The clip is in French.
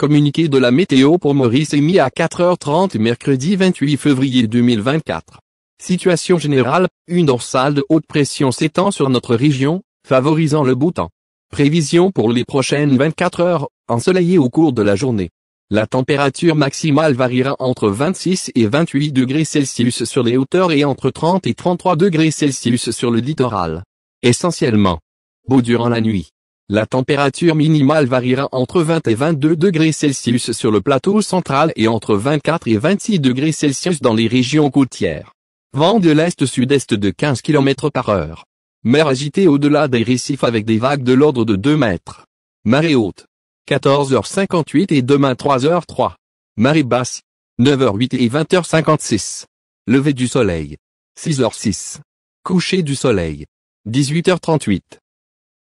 Communiqué de la météo pour Maurice émis à 4h30 mercredi 28 février 2024. Situation générale, une dorsale de haute pression s'étend sur notre région, favorisant le beau temps. Prévision pour les prochaines 24 heures, ensoleillées au cours de la journée. La température maximale variera entre 26 et 28 degrés Celsius sur les hauteurs et entre 30 et 33 degrés Celsius sur le littoral. Essentiellement. Beau durant la nuit. La température minimale variera entre 20 et 22 degrés Celsius sur le plateau central et entre 24 et 26 degrés Celsius dans les régions côtières. Vent de l'est-sud-est de 15 km par heure. Mer agitée au-delà des récifs avec des vagues de l'ordre de 2 mètres. Marée haute. 14h58 et demain 3h03. Marée basse. 9h08 et 20h56. Lever du soleil. 6h06. Coucher du soleil. 18h38.